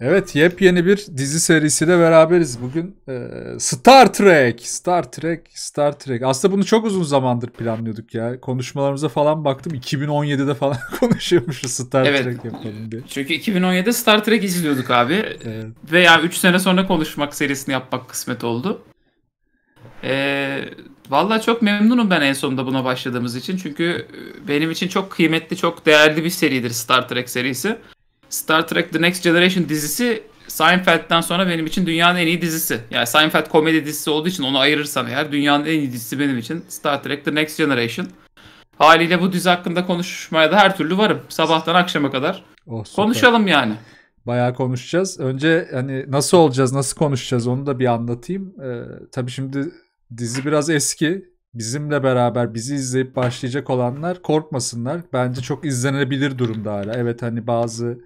Evet yepyeni bir dizi serisiyle beraberiz bugün. E, Star Trek, Star Trek, Star Trek. Aslında bunu çok uzun zamandır planlıyorduk ya. Konuşmalarımıza falan baktım. 2017'de falan konuşuyormuşuz Star evet. Trek yapalım diye. Çünkü 2017'de Star Trek izliyorduk abi. Evet. Veya 3 sene sonra konuşmak serisini yapmak kısmet oldu. E, ee, Valla çok memnunum ben en sonunda buna başladığımız için. Çünkü e, benim için çok kıymetli, çok değerli bir seridir Star Trek serisi. Star Trek The Next Generation dizisi Seinfeld'den sonra benim için dünyanın en iyi dizisi. Yani Seinfeld komedi dizisi olduğu için onu ayırırsam eğer dünyanın en iyi dizisi benim için Star Trek The Next Generation. Haliyle bu dizi hakkında konuşmaya da her türlü varım. Sabahtan akşama kadar. Oh, Konuşalım yani. Bayağı konuşacağız. Önce hani nasıl olacağız, nasıl konuşacağız onu da bir anlatayım. Ee, tabii şimdi dizi biraz eski. Bizimle beraber bizi izleyip başlayacak olanlar korkmasınlar. Bence çok izlenebilir durumda hala. Evet hani bazı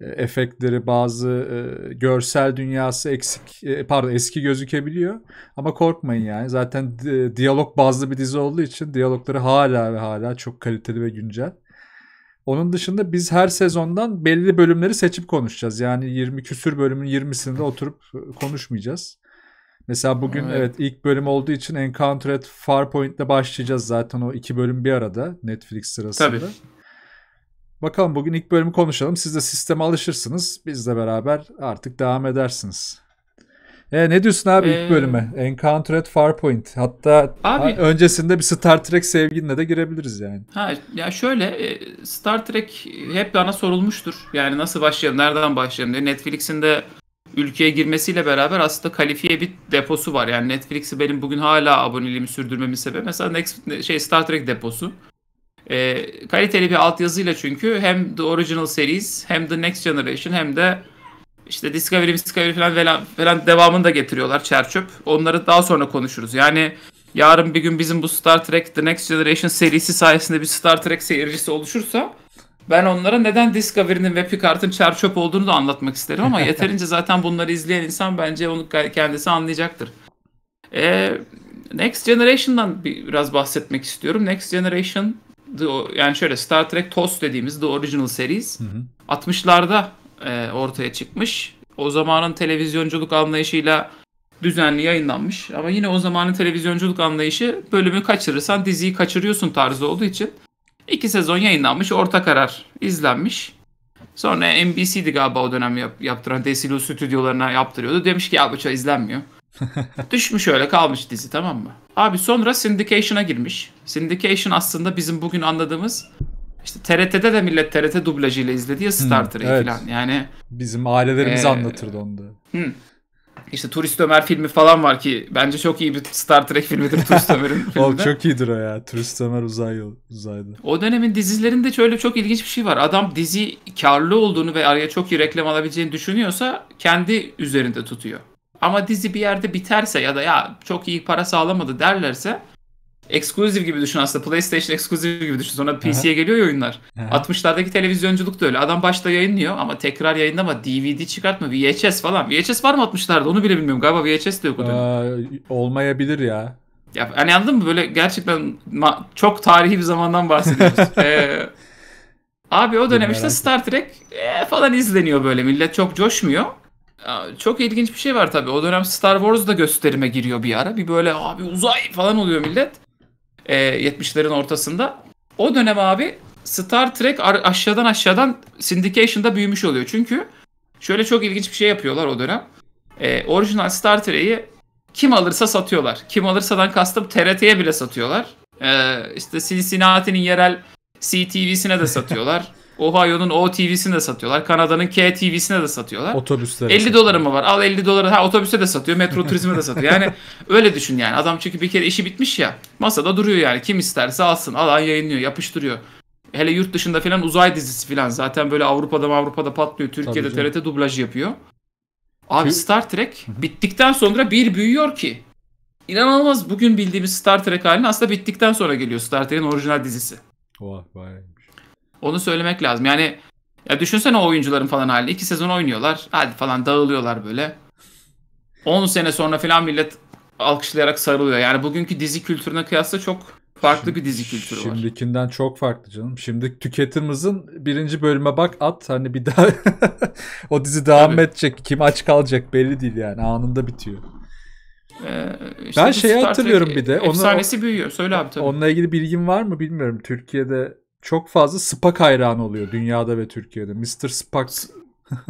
ee, efektleri, bazı e, görsel dünyası eksik, e, pardon eski gözükebiliyor. Ama korkmayın yani. Zaten e, diyalog bazlı bir dizi olduğu için diyalogları hala ve hala çok kaliteli ve güncel. Onun dışında biz her sezondan belli bölümleri seçip konuşacağız. Yani 20 küsür bölümün 20'sinde oturup konuşmayacağız. Mesela bugün evet. evet ilk bölüm olduğu için Encounter at Farpoint'le başlayacağız zaten o iki bölüm bir arada Netflix sırasında. Tabii. Bakalım bugün ilk bölümü konuşalım. Siz de sisteme alışırsınız. Bizle beraber artık devam edersiniz. E, ne diyorsun abi ee... ilk bölüme? Encounter at Farpoint. Hatta abi... öncesinde bir Star Trek sevginle de girebiliriz yani. Ha ya şöyle e, Star Trek hep bana sorulmuştur. Yani nasıl başlayalım, nereden başlayalım diye. Netflix'in de ülkeye girmesiyle beraber aslında kalifiye bir deposu var. Yani Netflix'i benim bugün hala aboneliğimi sürdürmemin sebebi mesela Next, şey Star Trek deposu. E, kaliteli bir altyazıyla çünkü hem The Original Series hem The Next Generation hem de işte Discovery, Discovery falan falan, falan devamını da getiriyorlar çerçöp. Onları daha sonra konuşuruz. Yani yarın bir gün bizim bu Star Trek The Next Generation serisi sayesinde bir Star Trek seyircisi oluşursa ben onlara neden Discovery'nin ve Picard'ın çerçöp olduğunu da anlatmak isterim ama yeterince zaten bunları izleyen insan bence onu kendisi anlayacaktır. Ee, Next Generation'dan biraz bahsetmek istiyorum. Next Generation The, yani şöyle Star Trek TOS dediğimiz The Original Series hı hı. 60'larda e, ortaya çıkmış. O zamanın televizyonculuk anlayışıyla düzenli yayınlanmış. Ama yine o zamanın televizyonculuk anlayışı bölümü kaçırırsan diziyi kaçırıyorsun tarzı olduğu için iki sezon yayınlanmış, orta karar izlenmiş. Sonra NBC'di galiba o dönem yap, yaptıran Desilu stüdyolarına yaptırıyordu. Demiş ki ya bu çay izlenmiyor. Düşmüş öyle kalmış dizi tamam mı? Abi sonra syndication'a girmiş. Syndication aslında bizim bugün anladığımız işte TRT'de de millet TRT dublajıyla izledi ya Star Trek'i evet. falan. Yani bizim ailelerimiz e, anlatırdı onu da. Hı. İşte Turist Ömer filmi falan var ki bence çok iyi bir Star Trek filmidir Turist Ömer'in filmi. Oğlum çok iyidir o ya. Turist Ömer uzay yol, uzaydı. O dönemin dizilerinde şöyle çok ilginç bir şey var. Adam dizi karlı olduğunu ve araya çok iyi reklam alabileceğini düşünüyorsa kendi üzerinde tutuyor. Ama dizi bir yerde biterse ya da ya çok iyi para sağlamadı derlerse ekskluziv gibi düşün aslında. PlayStation ekskluziv gibi düşün. Sonra PC'ye geliyor ya oyunlar. Aha. 60'lardaki televizyonculuk da öyle. Adam başta yayınlıyor ama tekrar yayınlama. DVD çıkartma. VHS falan. VHS var mı 60'larda? Onu bile bilmiyorum. Galiba VHS de yok. Ee, olmayabilir ya. Ya hani anladın mı? Böyle gerçekten çok tarihi bir zamandan bahsediyoruz. ee, abi o dönem işte Star Trek e, falan izleniyor böyle. Millet çok coşmuyor. Çok ilginç bir şey var tabii. O dönem Star Wars da gösterime giriyor bir ara. Bir böyle abi uzay falan oluyor millet. E, ee, 70'lerin ortasında. O dönem abi Star Trek aşağıdan aşağıdan syndication'da büyümüş oluyor. Çünkü şöyle çok ilginç bir şey yapıyorlar o dönem. E, orijinal Star Trek'i kim alırsa satıyorlar. Kim alırsadan kastım TRT'ye bile satıyorlar. E, işte Cincinnati'nin yerel CTV'sine de satıyorlar. Ohio'nun OTV'sini de satıyorlar. Kanada'nın KTV'sine de satıyorlar. Otobüsler. 50 doları mı var? Al 50 doları. Ha otobüse de satıyor. Metro turizme de satıyor. Yani öyle düşün yani. Adam çünkü bir kere işi bitmiş ya. Masada duruyor yani. Kim isterse alsın. Alan yayınlıyor. Yapıştırıyor. Hele yurt dışında falan uzay dizisi falan. Zaten böyle Avrupa'da Avrupa'da patlıyor. Türkiye'de TRT dublaj yapıyor. Abi Ki... Star Trek bittikten sonra bir büyüyor ki. İnanılmaz bugün bildiğimiz Star Trek halini aslında bittikten sonra geliyor Star Trek'in orijinal dizisi. Vay vay. Onu söylemek lazım. Yani ya düşünsene o oyuncuların falan hali. İki sezon oynuyorlar. Hadi falan dağılıyorlar böyle. 10 sene sonra falan millet alkışlayarak sarılıyor. Yani bugünkü dizi kültürüne kıyasla çok farklı şimdi, bir dizi kültürü şimdikinden var. Şimdikinden çok farklı canım. Şimdi tüketimimizin birinci bölüme bak at hani bir daha o dizi devam Tabii. edecek. Kim aç kalacak belli değil yani anında bitiyor. Ee, ben şeyi hatırlıyorum bir de. Efsanesi onu, büyüyor. Söyle abi tabii. Onunla ilgili bilgin var mı bilmiyorum. Türkiye'de çok fazla Spak hayranı oluyor dünyada ve Türkiye'de. Mr. Spak.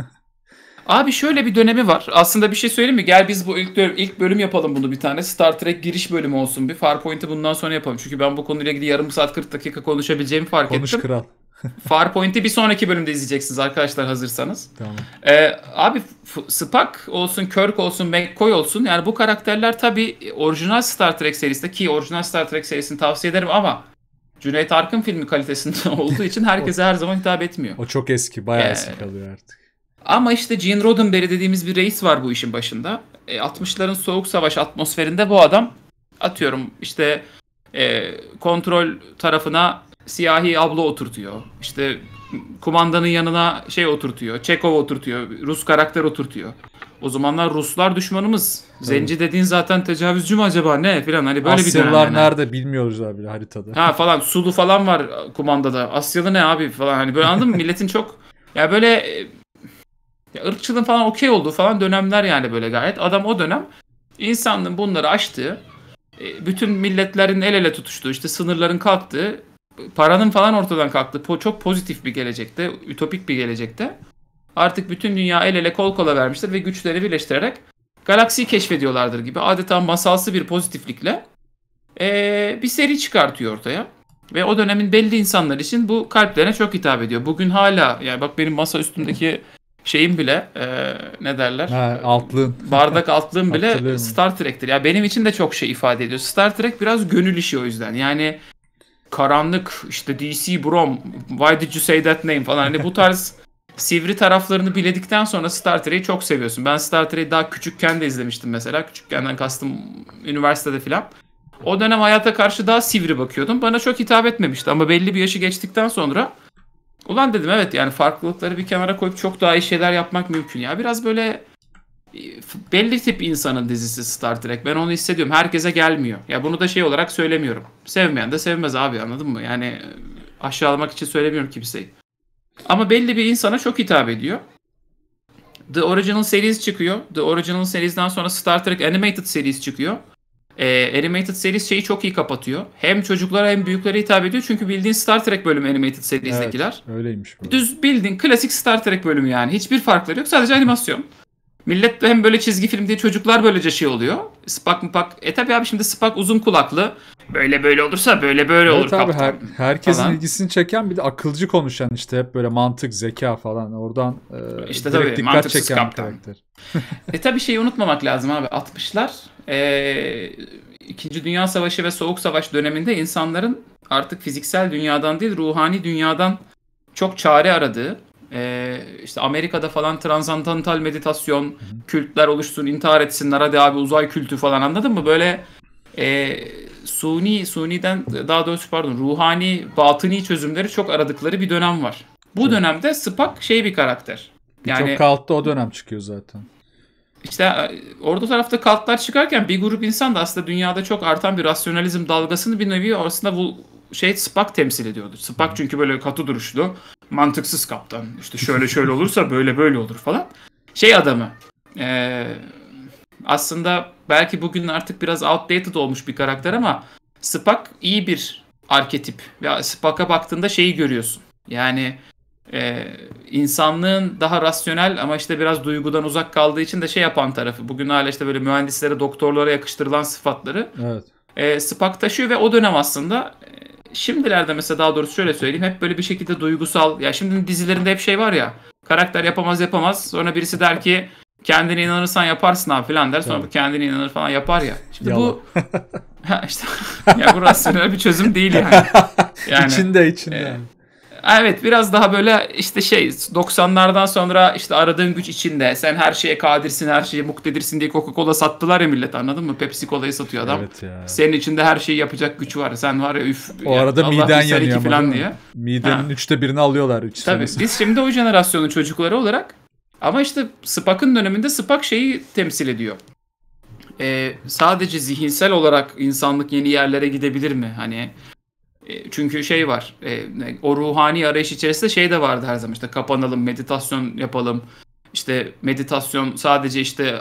Abi şöyle bir dönemi var. Aslında bir şey söyleyeyim mi? Gel biz bu ilk bölüm ilk bölüm yapalım bunu bir tane. Star Trek giriş bölümü olsun. Bir Farpoint'i bundan sonra yapalım. Çünkü ben bu konuyla ilgili yarım saat 40 dakika konuşabileceğimi fark Konuş ettim. Konuş kral. Farpoint'i bir sonraki bölümde izleyeceksiniz arkadaşlar hazırsanız. Tamam. Ee, abi Spock olsun, Kirk olsun, McCoy olsun yani bu karakterler tabii orijinal Star Trek serisinde ki orijinal Star Trek serisini tavsiye ederim ama Cüneyt Arkın filmi kalitesinde olduğu için herkese her zaman hitap etmiyor. O çok eski, bayağı ee, eski kalıyor artık. Ama işte Gene Roddenberry dediğimiz bir reis var bu işin başında. E, 60'ların soğuk savaş atmosferinde bu adam atıyorum işte e, kontrol tarafına siyahi abla oturtuyor. İşte kumandanın yanına şey oturtuyor. Çekov oturtuyor. Rus karakter oturtuyor. O zamanlar Ruslar düşmanımız. Zenci dediğin zaten tecavüzcü mü acaba ne filan hani böyle Asyalılar bir dönem. Asyalılar nerede yani. bilmiyoruz abi haritada. Ha falan Sulu falan var kumandada. Asyalı ne abi falan hani böyle anladın mı? Milletin çok ya böyle ya ırkçılığın falan okey olduğu falan dönemler yani böyle gayet. Adam o dönem insanlığın bunları aştığı e, bütün milletlerin el ele tutuştuğu işte sınırların kalktığı paranın falan ortadan kalktı. Po- çok pozitif bir gelecekte, ütopik bir gelecekte. Artık bütün dünya el ele kol kola vermiştir ve güçleri birleştirerek galaksiyi keşfediyorlardır gibi adeta masalsı bir pozitiflikle ee, bir seri çıkartıyor ortaya. Ve o dönemin belli insanlar için bu kalplerine çok hitap ediyor. Bugün hala yani bak benim masa üstündeki şeyim bile e, ne derler? Ha, altlığın. Bardak altlığım bile Star Trek'tir. Ya benim için de çok şey ifade ediyor. Star Trek biraz gönül işi o yüzden. Yani karanlık işte DC Brom why did you say that name falan hani bu tarz sivri taraflarını biledikten sonra Star Trek'i çok seviyorsun. Ben Star Trek'i daha küçükken de izlemiştim mesela. Küçükkenden kastım üniversitede filan. O dönem hayata karşı daha sivri bakıyordum. Bana çok hitap etmemişti ama belli bir yaşı geçtikten sonra ulan dedim evet yani farklılıkları bir kenara koyup çok daha iyi şeyler yapmak mümkün ya. Biraz böyle belli tip insanın dizisi Star Trek. Ben onu hissediyorum. Herkese gelmiyor. Ya bunu da şey olarak söylemiyorum. Sevmeyen de sevmez abi anladın mı? Yani e, aşağılamak için söylemiyorum kimseyi. Ama belli bir insana çok hitap ediyor. The Original Series çıkıyor. The Original Series'den sonra Star Trek Animated Series çıkıyor. Ee, animated Series şeyi çok iyi kapatıyor. Hem çocuklara hem büyüklere hitap ediyor. Çünkü bildiğin Star Trek bölümü Animated Series'dekiler. Evet, öyleymiş. Böyle. Düz bildiğin klasik Star Trek bölümü yani. Hiçbir farkları yok. Sadece animasyon. Millet de hem böyle çizgi film diye çocuklar böylece şey oluyor. Spak mı pak. E tabi abi şimdi Spak uzun kulaklı. Böyle böyle olursa böyle böyle evet olur abi, kaptan. Her, herkesin falan. ilgisini çeken bir de akılcı konuşan işte hep böyle mantık, zeka falan oradan e, işte tabii, dikkat çeken kaptan. karakter. e tabi şeyi unutmamak lazım abi. 60'lar e, İkinci Dünya Savaşı ve Soğuk Savaş döneminde insanların artık fiziksel dünyadan değil ruhani dünyadan çok çare aradığı e, işte Amerika'da falan transandantal meditasyon, Hı-hı. kültler oluşsun, intihar etsinler hadi abi uzay kültü falan anladın mı? Böyle e, suni, suniden daha doğrusu pardon ruhani, batıni çözümleri çok aradıkları bir dönem var. Bu evet. dönemde Spak şey bir karakter. Yani, çok kaltta o dönem çıkıyor zaten. İşte e, orada tarafta kaltlar çıkarken bir grup insan da aslında dünyada çok artan bir rasyonalizm dalgasını bir nevi aslında bu şey Spak temsil ediyordu. Spak çünkü böyle katı duruşlu, mantıksız kaptan. İşte şöyle şöyle olursa böyle böyle olur falan. Şey adamı. E, aslında belki bugün artık biraz outdated olmuş bir karakter ama Spak iyi bir arketip. Ve Spock'a baktığında şeyi görüyorsun. Yani e, insanlığın daha rasyonel ama işte biraz duygudan uzak kaldığı için de şey yapan tarafı. Bugün hala işte böyle mühendislere, doktorlara yakıştırılan sıfatları. Evet. E, Spock taşıyor ve o dönem aslında e, şimdilerde mesela daha doğrusu şöyle söyleyeyim hep böyle bir şekilde duygusal ya şimdi dizilerinde hep şey var ya karakter yapamaz yapamaz sonra birisi der ki kendine inanırsan yaparsın ha filan der sonra evet. kendine inanır falan yapar ya. Şimdi Yalan. bu ha işte ya bu rasyonel bir çözüm değil yani. yani içinde içinde. E, evet biraz daha böyle işte şey 90'lardan sonra işte aradığın güç içinde sen her şeye kadirsin her şeye muktedirsin diye Coca-Cola sattılar ya millet anladın mı? Pepsi Cola'yı satıyor adam. Evet ya. Senin içinde her şeyi yapacak güç var. Sen var ya üf. O ya, arada Allah miden yanıyor falan diye. Midenin ha. üçte birini alıyorlar. Üç Tabii sonrası. biz şimdi o jenerasyonun çocukları olarak ama işte Spak'ın döneminde Spak şeyi temsil ediyor ee, sadece zihinsel olarak insanlık yeni yerlere gidebilir mi? Hani e, çünkü şey var. E, o ruhani arayış içerisinde şey de vardı her zaman. işte kapanalım, meditasyon yapalım. İşte meditasyon sadece işte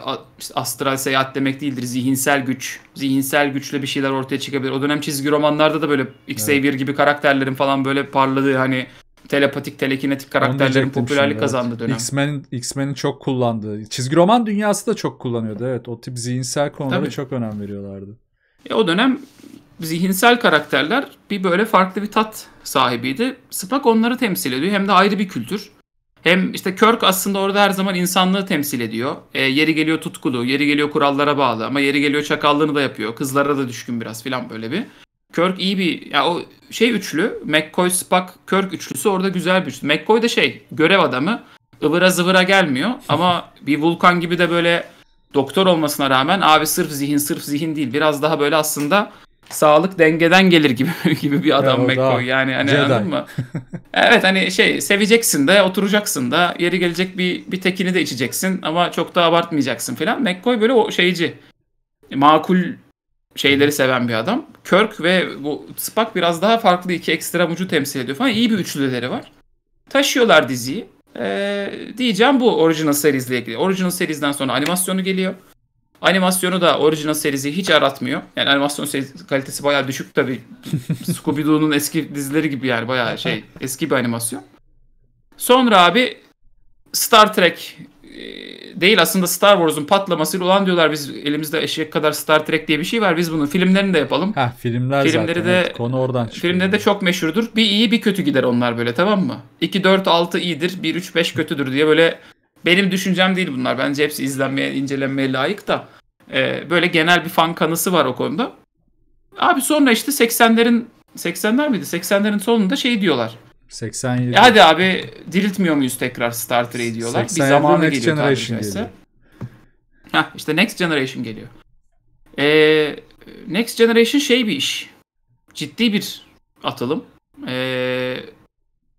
astral seyahat demek değildir. Zihinsel güç. Zihinsel güçle bir şeyler ortaya çıkabilir. O dönem çizgi romanlarda da böyle Xavier evet. gibi karakterlerin falan böyle parladığı hani telepatik, telekinetik karakterlerin popülerlik şimdi, kazandığı evet. dönem. X-Men, X-Men'in çok kullandığı. Çizgi roman dünyası da çok kullanıyordu. Evet o tip zihinsel konulara çok önem veriyorlardı. E, o dönem zihinsel karakterler bir böyle farklı bir tat sahibiydi. Spock onları temsil ediyor. Hem de ayrı bir kültür. Hem işte Kirk aslında orada her zaman insanlığı temsil ediyor. E, yeri geliyor tutkulu, yeri geliyor kurallara bağlı ama yeri geliyor çakallığını da yapıyor. Kızlara da düşkün biraz filan böyle bir. Kirk iyi bir ya o şey üçlü McCoy, Spock, Kirk üçlüsü orada güzel bir üçlü. McCoy da şey görev adamı ıvıra zıvıra gelmiyor ama bir vulkan gibi de böyle doktor olmasına rağmen abi sırf zihin sırf zihin değil biraz daha böyle aslında sağlık dengeden gelir gibi gibi bir adam ya McCoy yani hani Jedi. anladın mı? evet hani şey seveceksin de oturacaksın da yeri gelecek bir bir tekini de içeceksin ama çok da abartmayacaksın falan. McCoy böyle o şeyci makul şeyleri seven bir adam. Kirk ve bu Spock biraz daha farklı iki ekstra ucu temsil ediyor falan. İyi bir üçlüleri var. Taşıyorlar diziyi. Ee, diyeceğim bu Original Series ile ilgili. Original Series'den sonra animasyonu geliyor. Animasyonu da Original Series'i hiç aratmıyor. Yani animasyon kalitesi bayağı düşük tabii. Scooby-Doo'nun eski dizileri gibi yani bayağı şey eski bir animasyon. Sonra abi Star Trek e, değil aslında Star Wars'un patlamasıyla olan diyorlar biz elimizde eşek kadar Star Trek diye bir şey var biz bunun filmlerini de yapalım. Ha filmler filmleri zaten de, evet, konu oradan çıkıyor. Filmleri de çok meşhurdur. Bir iyi bir kötü gider onlar böyle tamam mı? 2 4 6 iyidir, 1 3 5 kötüdür diye böyle benim düşüncem değil bunlar. Bence hepsi izlenmeye, incelenmeye layık da e, böyle genel bir fan kanısı var o konuda. Abi sonra işte 80'lerin 80'ler miydi? 80'lerin sonunda şey diyorlar. 87. E hadi abi diriltmiyor muyuz tekrar Star Trek'i diyorlar. Bir zamanı Next geliyor Generation geliyor. Heh, işte Next Generation geliyor. Ee, Next Generation şey bir iş. Ciddi bir atılım. Ee,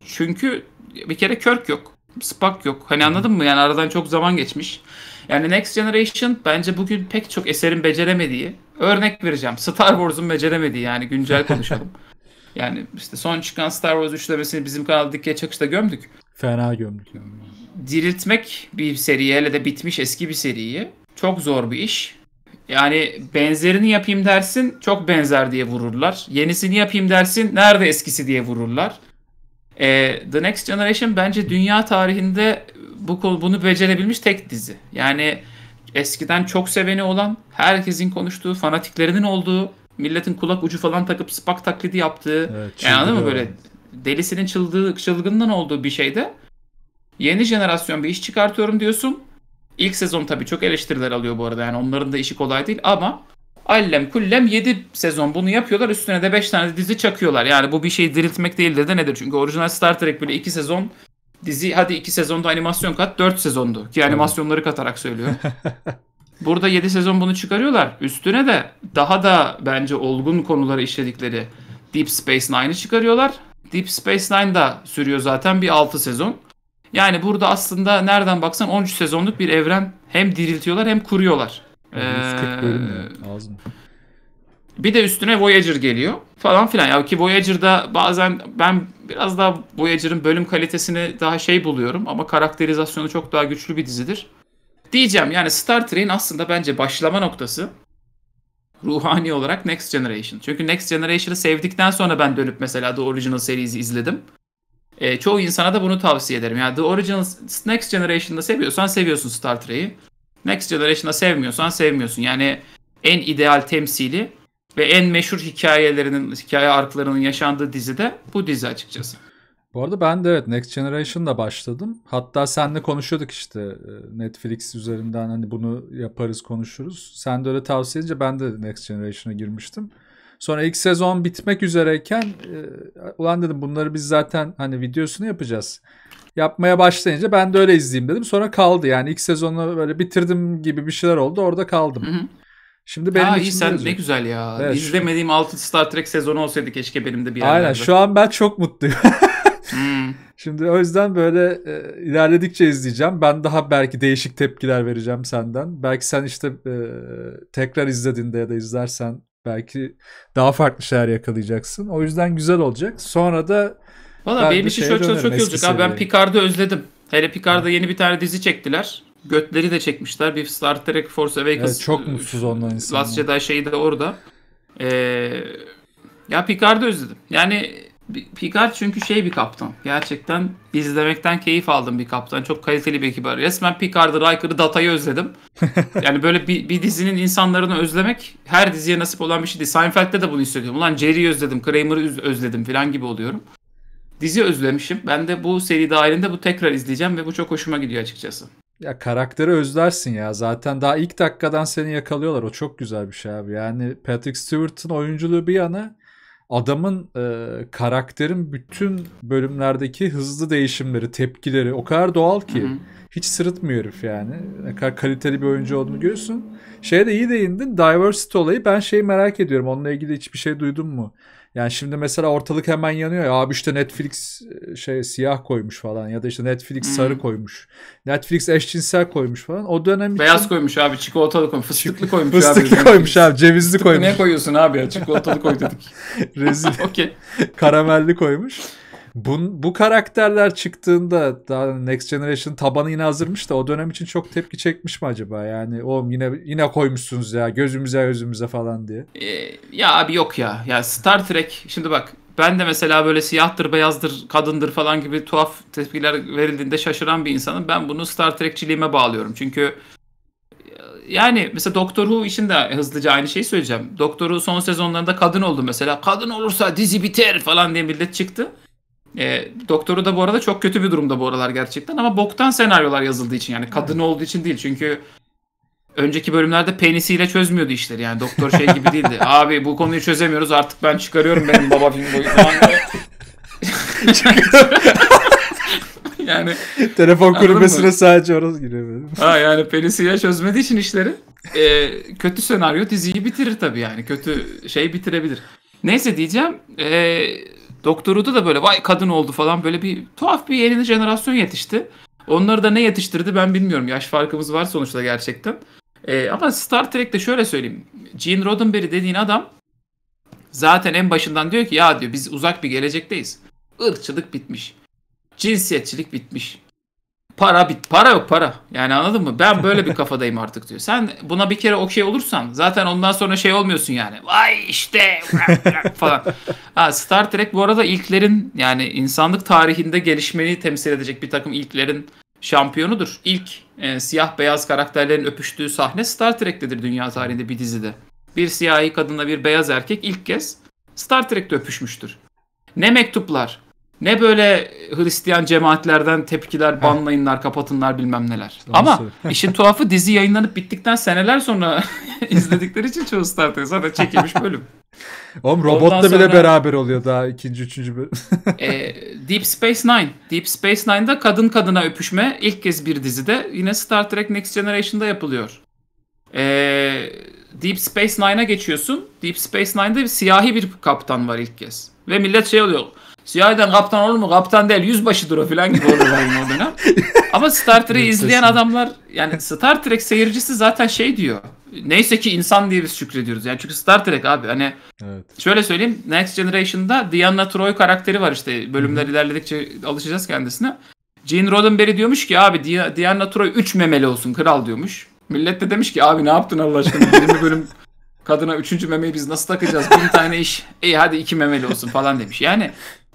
çünkü bir kere Kirk yok. Spock yok. Hani anladın mı? Yani aradan çok zaman geçmiş. Yani Next Generation bence bugün pek çok eserin beceremediği. Örnek vereceğim. Star Wars'un beceremediği yani güncel konuşalım. Yani işte son çıkan Star Wars üçlemesini bizim kanalda Dikey Çakış'ta gömdük. Fena gömdük. Diriltmek bir seriyi hele de bitmiş eski bir seriyi çok zor bir iş. Yani benzerini yapayım dersin çok benzer diye vururlar. Yenisini yapayım dersin nerede eskisi diye vururlar. E, The Next Generation bence dünya tarihinde bu bunu becerebilmiş tek dizi. Yani eskiden çok seveni olan, herkesin konuştuğu, fanatiklerinin olduğu Milletin kulak ucu falan takıp spak taklidi yaptığı. Evet, yani anladın mı böyle delisinin çıldığı, çılgından olduğu bir şeydi. yeni jenerasyon bir iş çıkartıyorum diyorsun. İlk sezon tabii çok eleştiriler alıyor bu arada. Yani onların da işi kolay değil ama allem kullem 7 sezon bunu yapıyorlar. Üstüne de 5 tane dizi çakıyorlar. Yani bu bir şey diriltmek değildir de nedir? Çünkü orijinal Star Trek bile 2 sezon dizi hadi 2 sezonda animasyon kat 4 sezondu. Ki animasyonları katarak söylüyorum. Burada 7 sezon bunu çıkarıyorlar. Üstüne de daha da bence olgun konuları işledikleri Deep Space Nine'ı çıkarıyorlar. Deep Space Nine da sürüyor zaten bir 6 sezon. Yani burada aslında nereden baksan 13 sezonluk bir evren hem diriltiyorlar hem kuruyorlar. Ee, Bir de üstüne Voyager geliyor falan filan. Ya ki Voyager'da bazen ben biraz daha Voyager'ın bölüm kalitesini daha şey buluyorum ama karakterizasyonu çok daha güçlü bir dizidir. Diyeceğim yani Star Trek'in aslında bence başlama noktası ruhani olarak Next Generation. Çünkü Next Generation'ı sevdikten sonra ben dönüp mesela The Original Series'i izledim. E, çoğu insana da bunu tavsiye ederim. Yani The Original, Next Generation'da seviyorsan seviyorsun Star Trek'i. Next Generation'da sevmiyorsan sevmiyorsun. Yani en ideal temsili ve en meşhur hikayelerinin, hikaye arklarının yaşandığı dizide bu dizi açıkçası. Bu arada ben de evet Next Generation'da başladım. Hatta senle konuşuyorduk işte e, Netflix üzerinden hani bunu yaparız konuşuruz. Sen de öyle tavsiye edince ben de Next Generation'a girmiştim. Sonra ilk sezon bitmek üzereyken e, ulan dedim bunları biz zaten hani videosunu yapacağız. Yapmaya başlayınca ben de öyle izleyeyim dedim. Sonra kaldı yani ilk sezonu böyle bitirdim gibi bir şeyler oldu orada kaldım. Hı hı. Şimdi benim ha, iyi sen ne güzel ya. Evet, İzlemediğim şu... 6 Star Trek sezonu olsaydı keşke benim de bir yerlerde. Aynen şu an ben çok mutluyum. Hmm. Şimdi o yüzden böyle e, ilerledikçe izleyeceğim. Ben daha belki değişik tepkiler vereceğim senden. Belki sen işte e, tekrar izlediğinde ya da izlersen belki daha farklı şeyler yakalayacaksın. O yüzden güzel olacak. Sonra da Valla benim için şöyle çok çok iyi olacak. Abi ben Picard'ı özledim. Hele Picard'da yeni bir tane dizi çektiler. Götleri de çekmişler. Bir Star Trek Force Awakens. Evet, çok mutsuz ondan insanlar. Last Jedi şeyi de orada. Ee, ya Picard'ı özledim. Yani Picard çünkü şey bir kaptan. Gerçekten izlemekten keyif aldım bir kaptan. Çok kaliteli bir ekip var. Resmen Picard'ı, Riker'ı, Data'yı özledim. yani böyle bir, bir dizinin insanlarını özlemek her diziye nasip olan bir şey değil. Seinfeld'de de bunu hissediyorum. Ulan Jerry'i özledim, Kramer'ı özledim falan gibi oluyorum. Dizi özlemişim. Ben de bu seri dahilinde bu tekrar izleyeceğim ve bu çok hoşuma gidiyor açıkçası. Ya karakteri özlersin ya. Zaten daha ilk dakikadan seni yakalıyorlar. O çok güzel bir şey abi. Yani Patrick Stewart'ın oyunculuğu bir yana adamın e, karakterin bütün bölümlerdeki hızlı değişimleri, tepkileri o kadar doğal ki. Hı hı. Hiç sırıtmıyor herif yani. Ne kadar kaliteli bir oyuncu olduğunu görüyorsun. Şeye de iyi değindin. Diversity olayı ben şeyi merak ediyorum. Onunla ilgili hiçbir şey duydun mu? Yani şimdi mesela ortalık hemen yanıyor ya abi işte Netflix e, şey siyah koymuş falan ya da işte Netflix hmm. sarı koymuş. Netflix eşcinsel koymuş falan. O dönem Beyaz için... koymuş abi çikolatalı koymuş fıstıklı koymuş fıstıklı abi. Fıstıklı koymuş abi cevizli fıstıklı koymuş. Ne koyuyorsun abi ya çikolatalı koy dedik. Rezil. Okey. Karamelli koymuş. Bu, bu karakterler çıktığında daha Next Generation tabanı yine hazırmış da o dönem için çok tepki çekmiş mi acaba? Yani oğlum yine yine koymuşsunuz ya gözümüze gözümüze falan diye. Ee, ya abi yok ya. Ya Star Trek şimdi bak ben de mesela böyle siyahtır, beyazdır, kadındır falan gibi tuhaf tepkiler verildiğinde şaşıran bir insanım. Ben bunu Star Trek'çiliğime bağlıyorum. Çünkü yani mesela Doktor Who için de hızlıca aynı şeyi söyleyeceğim. Doktor Who son sezonlarında kadın oldu mesela. Kadın olursa dizi biter falan diye millet çıktı. E, doktoru da bu arada çok kötü bir durumda bu aralar gerçekten ama boktan senaryolar yazıldığı için yani kadın olduğu için değil çünkü önceki bölümlerde penisiyle çözmüyordu işleri yani doktor şey gibi değildi. Abi bu konuyu çözemiyoruz artık ben çıkarıyorum benim baba film yani telefon kulübesine sadece orası giriyor benim. Ha yani penisiyle çözmediği için işleri e, kötü senaryo diziyi bitirir tabii yani kötü şey bitirebilir. Neyse diyeceğim. Eee Doktoru'da da böyle vay kadın oldu falan böyle bir tuhaf bir yeni jenerasyon yetişti. Onları da ne yetiştirdi ben bilmiyorum. Yaş farkımız var sonuçta gerçekten. Ee, ama Star Trek'te şöyle söyleyeyim. Gene Roddenberry dediğin adam zaten en başından diyor ki ya diyor biz uzak bir gelecekteyiz. Irkçılık bitmiş. Cinsiyetçilik bitmiş. Para bit para yok para. Yani anladın mı? Ben böyle bir kafadayım artık diyor. Sen buna bir kere okey olursan zaten ondan sonra şey olmuyorsun yani. Vay işte falan. Ha, Star Trek bu arada ilklerin yani insanlık tarihinde gelişmeyi temsil edecek bir takım ilklerin şampiyonudur. İlk e, siyah beyaz karakterlerin öpüştüğü sahne Star Trek'tedir dünya tarihinde bir dizide. Bir siyahi kadınla bir beyaz erkek ilk kez Star Trek'te öpüşmüştür. Ne mektuplar, ne böyle Hristiyan cemaatlerden tepkiler, banlayınlar, kapatınlar bilmem neler. Doğru Ama işin tuhafı dizi yayınlanıp bittikten seneler sonra izledikleri için çoğu Star Trek zaten çekilmiş bölüm. Oğlum robotla bile beraber oluyor daha ikinci, üçüncü bölüm. e, ee, Deep Space Nine. Deep Space Nine'da kadın kadına öpüşme ilk kez bir dizide yine Star Trek Next Generation'da yapılıyor. E, Deep Space Nine'a geçiyorsun. Deep Space Nine'da bir siyahi bir kaptan var ilk kez. Ve millet şey oluyor. Siyahiden kaptan olur mu? Kaptan değil yüzbaşıdır o falan gibi olur o dönem. Ama Star Trek'i izleyen adamlar yani Star Trek seyircisi zaten şey diyor. Neyse ki insan diye biz şükrediyoruz. Yani çünkü Star Trek abi hani evet. şöyle söyleyeyim Next Generation'da Diana Troy karakteri var işte bölümler ilerledikçe alışacağız kendisine. Gene Roddenberry diyormuş ki abi Diana Troy 3 memeli olsun kral diyormuş. Millet de demiş ki abi ne yaptın Allah aşkına 20 bölüm kadına 3. memeyi biz nasıl takacağız? Bin tane iş. İyi hadi 2 memeli olsun falan demiş. Yani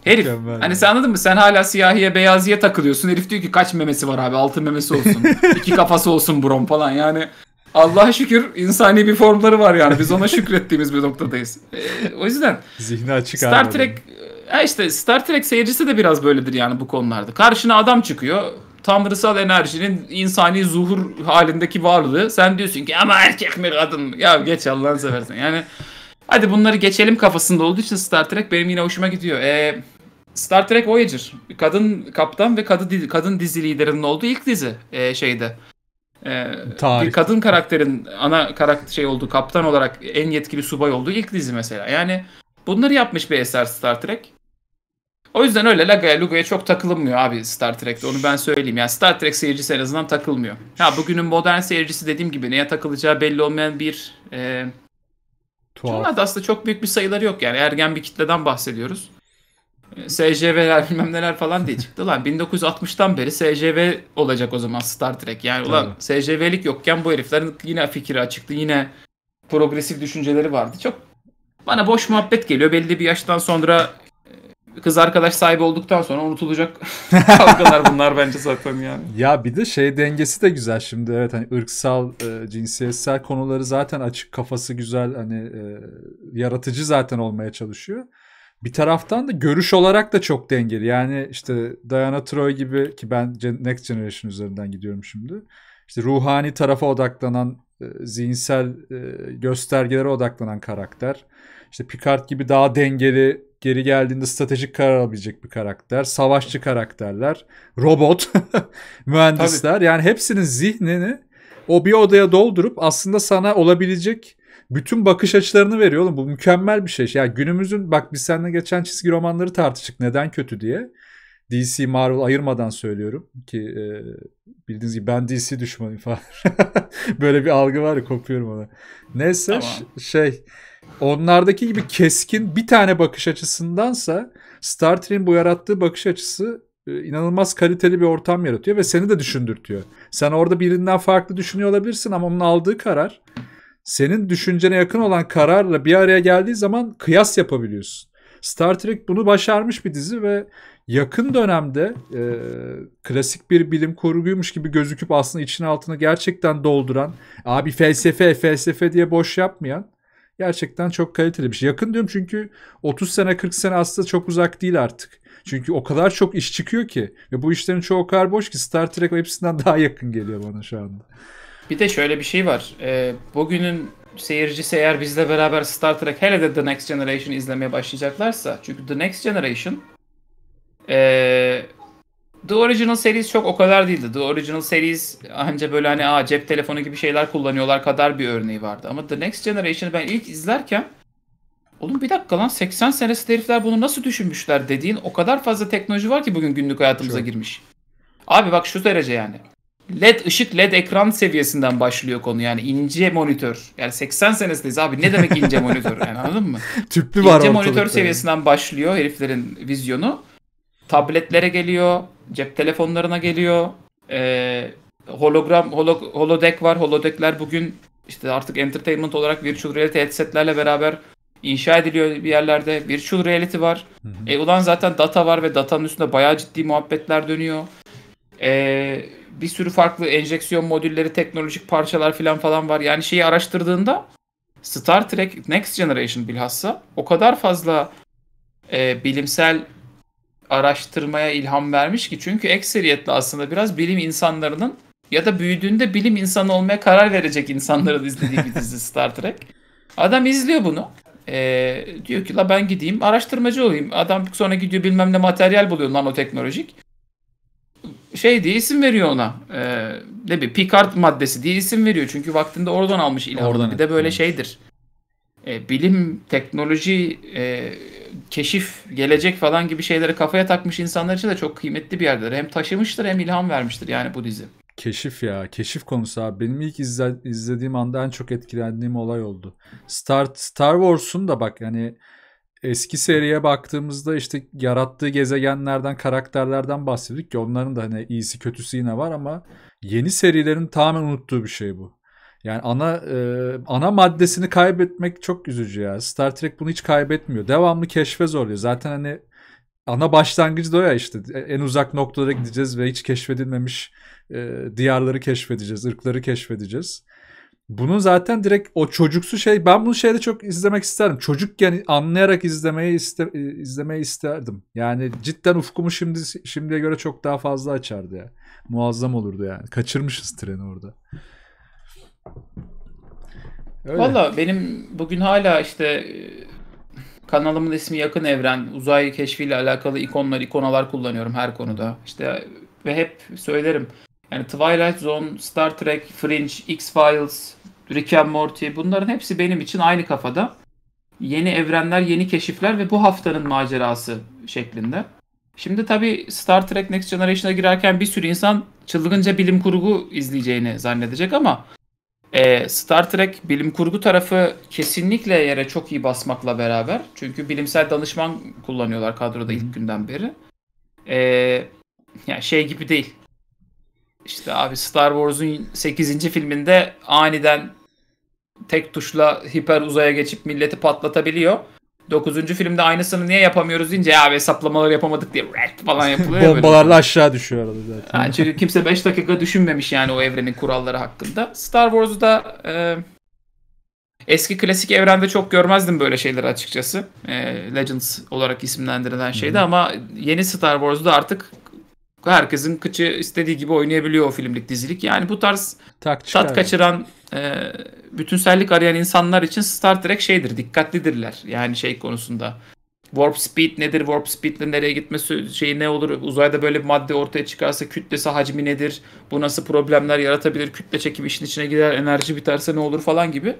Herif Mükemmel hani ya. sen anladın mı? Sen hala siyahiye beyaziye takılıyorsun. Herif diyor ki kaç memesi var abi? Altı memesi olsun. iki kafası olsun brom falan yani. Allah'a şükür insani bir formları var yani. Biz ona şükrettiğimiz bir noktadayız. E, o yüzden zihni açık Star Trek e işte Star Trek seyircisi de biraz böyledir yani bu konularda. Karşına adam çıkıyor. Tanrısal enerjinin insani zuhur halindeki varlığı. Sen diyorsun ki ama erkek mi kadın mı? Ya geç Allah'ını seversen. Yani hadi bunları geçelim kafasında olduğu için Star Trek benim yine hoşuma gidiyor. Eee Star Trek Voyager. Kadın kaptan ve kadın kadın dizi liderinin olduğu ilk dizi e, şeyde. E, bir kadın karakterin ana karakter şey olduğu kaptan olarak en yetkili subay olduğu ilk dizi mesela. Yani bunları yapmış bir eser Star Trek. O yüzden öyle Laga'ya Luga'ya çok takılmıyor abi Star Trek'te. Onu ben söyleyeyim. Yani Star Trek seyircisi en azından takılmıyor. Ha bugünün modern seyircisi dediğim gibi neye takılacağı belli olmayan bir e, Tuhaf. aslında çok büyük bir sayıları yok yani. Ergen bir kitleden bahsediyoruz. SCV'ler bilmem neler falan diye çıktı. Lan 1960'tan beri SCV olacak o zaman Star Trek. Yani Tabii. ulan SCV'lik yokken bu heriflerin yine fikri açıktı. Yine progresif düşünceleri vardı. Çok bana boş muhabbet geliyor. Belli bir yaştan sonra e, kız arkadaş sahibi olduktan sonra unutulacak kavgalar bunlar bence zaten yani. Ya bir de şey dengesi de güzel şimdi evet hani ırksal, e, cinsiyetsel konuları zaten açık kafası güzel hani e, yaratıcı zaten olmaya çalışıyor bir taraftan da görüş olarak da çok dengeli. Yani işte Diana Troy gibi ki ben Next Generation üzerinden gidiyorum şimdi. İşte ruhani tarafa odaklanan, e, zihinsel e, göstergelere odaklanan karakter. İşte Picard gibi daha dengeli, geri geldiğinde stratejik karar alabilecek bir karakter. Savaşçı karakterler, robot, mühendisler. Tabii. Yani hepsinin zihnini o bir odaya doldurup aslında sana olabilecek bütün bakış açılarını veriyor oğlum. Bu mükemmel bir şey. Ya yani günümüzün bak biz seninle geçen çizgi romanları tartıştık neden kötü diye. DC Marvel ayırmadan söylüyorum ki e, bildiğiniz gibi ben DC düşmanıyım falan. Böyle bir algı var ya kopuyorum ona. Neyse tamam. şey onlardaki gibi keskin bir tane bakış açısındansa Star Trek'in bu yarattığı bakış açısı e, inanılmaz kaliteli bir ortam yaratıyor ve seni de düşündürtüyor. Sen orada birinden farklı düşünüyor olabilirsin ama onun aldığı karar senin düşüncene yakın olan kararla bir araya geldiği zaman kıyas yapabiliyorsun. Star Trek bunu başarmış bir dizi ve yakın dönemde e, klasik bir bilim kurguymuş gibi gözüküp aslında için altını gerçekten dolduran, abi felsefe felsefe diye boş yapmayan gerçekten çok kaliteli bir şey. Yakın diyorum çünkü 30 sene 40 sene aslında çok uzak değil artık. Çünkü o kadar çok iş çıkıyor ki ve bu işlerin çoğu o boş ki Star Trek hepsinden daha yakın geliyor bana şu anda. Bir de şöyle bir şey var. E, bugünün seyircisi eğer bizle beraber Star Trek hele de The Next Generation izlemeye başlayacaklarsa çünkü The Next Generation e, The Original Series çok o kadar değildi. The Original Series anca böyle hani aa, cep telefonu gibi şeyler kullanıyorlar kadar bir örneği vardı. Ama The Next Generation'ı ben ilk izlerken Oğlum bir dakika lan 80 senesi herifler bunu nasıl düşünmüşler dediğin o kadar fazla teknoloji var ki bugün günlük hayatımıza çok. girmiş. Abi bak şu derece yani. LED ışık LED ekran seviyesinden başlıyor konu yani ince monitör. Yani 80 senesindeyiz abi ne demek ince monitör yani anladın mı? Tüplü var İnce monitör seviyesinden başlıyor heriflerin vizyonu. Tabletlere geliyor, cep telefonlarına geliyor. E, hologram, holo, holodeck var. Holodeckler bugün işte artık entertainment olarak virtual reality headsetlerle beraber inşa ediliyor bir yerlerde. Virtual reality var. Hı hı. E ulan zaten data var ve datanın üstünde bayağı ciddi muhabbetler dönüyor. Eee bir sürü farklı enjeksiyon modülleri, teknolojik parçalar falan falan var. Yani şeyi araştırdığında Star Trek Next Generation bilhassa o kadar fazla e, bilimsel araştırmaya ilham vermiş ki çünkü ekseriyetle aslında biraz bilim insanlarının ya da büyüdüğünde bilim insanı olmaya karar verecek insanların izlediği bir dizi Star Trek. Adam izliyor bunu. Ee, diyor ki la ben gideyim araştırmacı olayım. Adam sonra gidiyor bilmem ne materyal buluyor nanoteknolojik şey diye isim veriyor ona. Ee, ne bir Picard maddesi diye isim veriyor. Çünkü vaktinde oradan almış ilhamı. Oradan bir de böyle etmiş. şeydir. Ee, bilim, teknoloji, e, keşif, gelecek falan gibi şeyleri kafaya takmış insanlar için de çok kıymetli bir yerdir. Hem taşımıştır hem ilham vermiştir yani bu dizi. Keşif ya. Keşif konusu abi. Benim ilk izle, izlediğim anda en çok etkilendiğim olay oldu. Star, Star Wars'un da bak yani eski seriye baktığımızda işte yarattığı gezegenlerden, karakterlerden bahsettik ki onların da hani iyisi kötüsü yine var ama yeni serilerin tamamen unuttuğu bir şey bu. Yani ana e, ana maddesini kaybetmek çok üzücü ya. Star Trek bunu hiç kaybetmiyor. Devamlı keşfe zorluyor. Zaten hani ana başlangıcı da o ya işte e, en uzak noktalara gideceğiz ve hiç keşfedilmemiş e, diyarları keşfedeceğiz, ırkları keşfedeceğiz. Bunun zaten direkt o çocuksu şey ben bunu şeyde çok izlemek isterdim. Çocukken anlayarak izlemeyi iste, e, izlemeyi isterdim. Yani cidden ufkumu şimdi şimdiye göre çok daha fazla açardı ya. Muazzam olurdu yani. Kaçırmışız treni orada. Öyle. Valla benim bugün hala işte e, kanalımın ismi Yakın Evren. Uzay keşfiyle alakalı ikonlar, ikonalar kullanıyorum her konuda. İşte ve hep söylerim yani Twilight Zone, Star Trek, Fringe, X-Files, Rick and Morty bunların hepsi benim için aynı kafada. Yeni evrenler, yeni keşifler ve bu haftanın macerası şeklinde. Şimdi tabii Star Trek Next Generation'a girerken bir sürü insan çılgınca bilim kurgu izleyeceğini zannedecek ama e, Star Trek bilim kurgu tarafı kesinlikle yere çok iyi basmakla beraber. Çünkü bilimsel danışman kullanıyorlar kadroda ilk günden beri. E, yani şey gibi değil. İşte abi Star Wars'un 8. filminde aniden tek tuşla hiper uzaya geçip milleti patlatabiliyor. 9. filmde aynısını niye yapamıyoruz deyince abi hesaplamaları yapamadık diye rat falan yapılıyor. Bombalarla aşağı düşüyor arada zaten. Yani çünkü kimse 5 dakika düşünmemiş yani o evrenin kuralları hakkında. Star Wars'da e, eski klasik evrende çok görmezdim böyle şeyleri açıkçası. E, Legends olarak isimlendirilen şeydi Hı-hı. ama yeni Star Wars'da artık herkesin kıçı istediği gibi oynayabiliyor o filmlik dizilik. Yani bu tarz tak, tat kaçıran e, bütünsellik arayan insanlar için Star Trek şeydir dikkatlidirler yani şey konusunda. Warp speed nedir? Warp speed'le nereye gitmesi şeyi ne olur? Uzayda böyle bir madde ortaya çıkarsa kütlesi hacmi nedir? Bu nasıl problemler yaratabilir? Kütle çekimi işin içine gider enerji biterse ne olur falan gibi.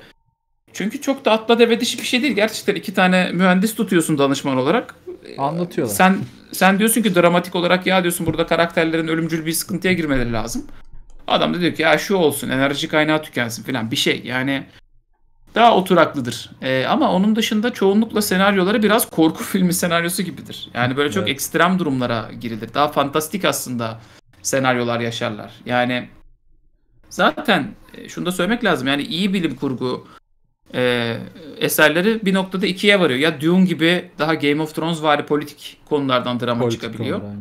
Çünkü çok da atla deve dişi bir şey değil. Gerçekten iki tane mühendis tutuyorsun danışman olarak. Anlatıyorlar. Sen sen diyorsun ki dramatik olarak ya diyorsun burada karakterlerin ölümcül bir sıkıntıya girmeleri lazım. Adam da diyor ki ya şu olsun enerji kaynağı tükensin falan bir şey. Yani daha oturaklıdır. Ee, ama onun dışında çoğunlukla senaryoları biraz korku filmi senaryosu gibidir. Yani böyle çok evet. ekstrem durumlara girilir. Daha fantastik aslında senaryolar yaşarlar. Yani zaten e, şunu da söylemek lazım. Yani iyi bilim kurgu e, eserleri bir noktada ikiye varıyor. Ya Dune gibi daha Game of Thrones vari politik konulardan drama politik çıkabiliyor. Konular,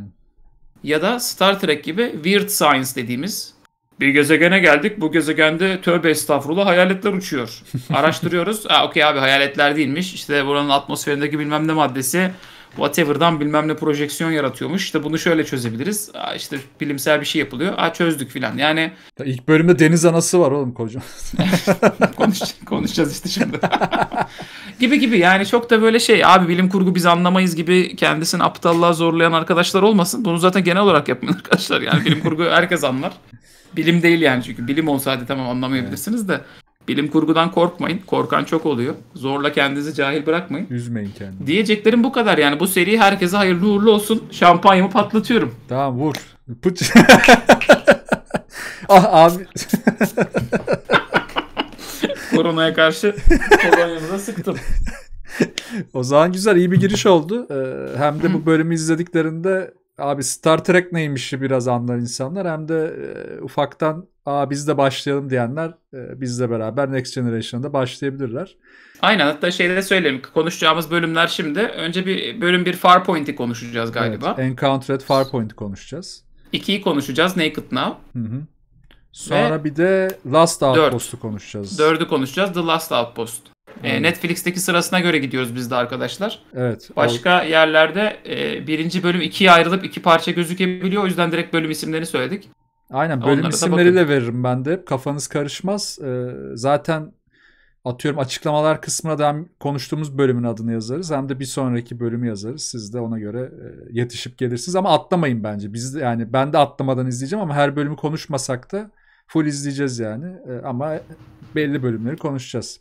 ya da Star Trek gibi Weird Science dediğimiz bir gezegene geldik. Bu gezegende tövbe estağfurullah hayaletler uçuyor. Araştırıyoruz. Aa okey abi hayaletler değilmiş. İşte buranın atmosferindeki bilmem ne maddesi whatever'dan bilmem ne projeksiyon yaratıyormuş. İşte bunu şöyle çözebiliriz. Aa, işte bilimsel bir şey yapılıyor. Aa çözdük filan. Yani ya ilk bölümde deniz anası var oğlum koca. Konuş, konuşacağız işte şimdi. gibi gibi yani çok da böyle şey abi bilim kurgu biz anlamayız gibi kendisini aptallığa zorlayan arkadaşlar olmasın. Bunu zaten genel olarak yapmayın arkadaşlar. Yani bilim kurgu herkes anlar. Bilim değil yani çünkü bilim olsaydı tamam anlamayabilirsiniz de Bilim kurgudan korkmayın. Korkan çok oluyor. Zorla kendinizi cahil bırakmayın. Üzmeyin kendinizi. Diyeceklerim bu kadar yani. Bu seri herkese hayırlı uğurlu olsun. Şampanyamı patlatıyorum. Tamam vur. Pıç. ah abi. Koronaya karşı kolonyamıza sıktım. o zaman güzel iyi bir giriş oldu. Ee, hem de bu bölümü izlediklerinde abi Star Trek neymişi biraz anlar insanlar hem de e, ufaktan aa biz de başlayalım diyenler e, bizle beraber Next Generation'da başlayabilirler. Aynen hatta şeyde söyleyelim konuşacağımız bölümler şimdi. Önce bir bölüm bir Farpoint'i konuşacağız galiba. Evet, Encountered Farpoint'i konuşacağız. İkiyi konuşacağız Naked Now. Hı hı. Sonra Ve bir de Last Outpost'u konuşacağız. Dördü konuşacağız The Last Outpost. E, Netflix'teki sırasına göre gidiyoruz biz de arkadaşlar. Evet. Başka o... yerlerde e, birinci bölüm ikiye ayrılıp iki parça gözükebiliyor. O yüzden direkt bölüm isimlerini söyledik. Aynen bölüm Onlara isimleri de veririm ben de. Kafanız karışmaz. E, zaten atıyorum açıklamalar kısmına da hem konuştuğumuz bölümün adını yazarız hem de bir sonraki bölümü yazarız. Siz de ona göre e, yetişip gelirsiniz ama atlamayın bence. Biz de, yani ben de atlamadan izleyeceğim ama her bölümü konuşmasak da full izleyeceğiz yani. ama belli bölümleri konuşacağız.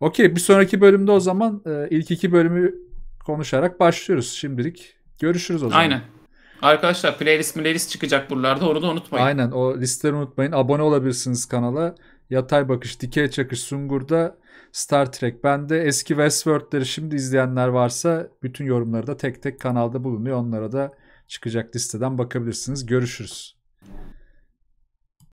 Okey bir sonraki bölümde o zaman e, ilk iki bölümü konuşarak başlıyoruz şimdilik. Görüşürüz o zaman. Aynen. Arkadaşlar playlist playlist çıkacak buralarda onu da unutmayın. Aynen o listeleri unutmayın. Abone olabilirsiniz kanala. Yatay Bakış, Dikey Çakış, Sungur'da Star Trek. Ben de eski Westworld'leri şimdi izleyenler varsa bütün yorumları da tek tek kanalda bulunuyor. Onlara da çıkacak listeden bakabilirsiniz. Görüşürüz.